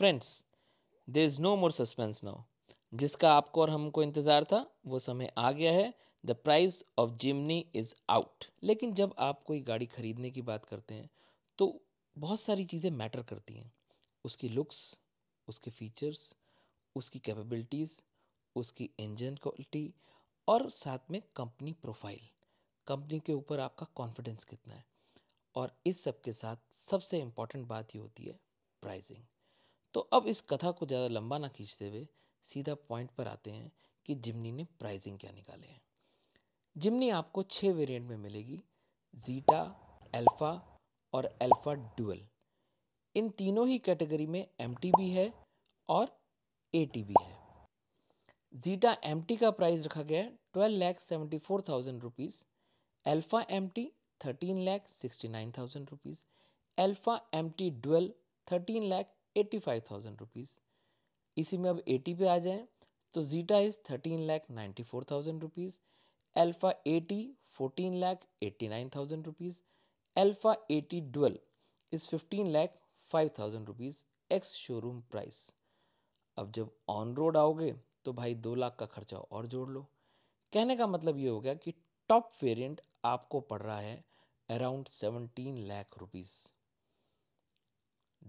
friends there is no more suspense now जिसका आपको और हमको इंतज़ार था वो समय आ गया है the price of Jimny is out लेकिन जब आप कोई गाड़ी ख़रीदने की बात करते हैं तो बहुत सारी चीज़ें मैटर करती हैं उसकी लुक्स उसके फीचर्स उसकी कैपेबिलिटीज़ उसकी इंजन क्वालिटी और साथ में कंपनी प्रोफाइल कंपनी के ऊपर आपका कॉन्फिडेंस कितना है और इस सब के साथ सबसे इम्पॉर्टेंट बात ये होती है प्राइजिंग तो अब इस कथा को ज़्यादा लंबा ना खींचते हुए सीधा पॉइंट पर आते हैं कि जिमनी ने प्राइजिंग क्या निकाले हैं जिमनी आपको छः वेरिएंट में मिलेगी जीटा एल्फ़ा और एल्फ़ा डुअल इन तीनों ही कैटेगरी में एम भी है और ए भी है जीटा एम का प्राइस रखा गया है twelve lakh seventy four thousand rupees Alpha M T thirteen lakh sixty nine thousand rupees Alpha M T dual thirteen lakh eighty five thousand rupees इसी में अब एटी पे आ जाएं तो Zeta is thirteen lakh ninety four thousand rupees Alpha AT fourteen lakh eighty nine thousand rupees Alpha AT dual is fifteen lakh five thousand rupees ex showroom price अब जब on road आओगे तो भाई दो लाख का खर्चा और जोड़ लो कहने का मतलब ये हो गया कि टॉप वेरिएंट आपको पड़ रहा है around seventeen lakh rupees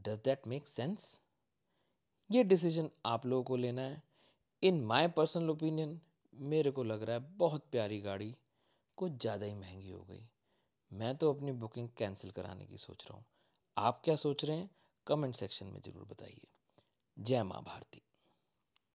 does that make sense ये डिसीजन आप लोगों को लेना है इन माय पर्सनल ओपिनियन मेरे को लग रहा है बहुत प्यारी गाड़ी कुछ ज़्यादा ही महंगी हो गई मैं तो अपनी बुकिंग कैंसिल कराने की सोच रहा हूँ आप क्या सोच रहे हैं कमेंट सेक्शन में ज़रूर बताइए जय माँ भारती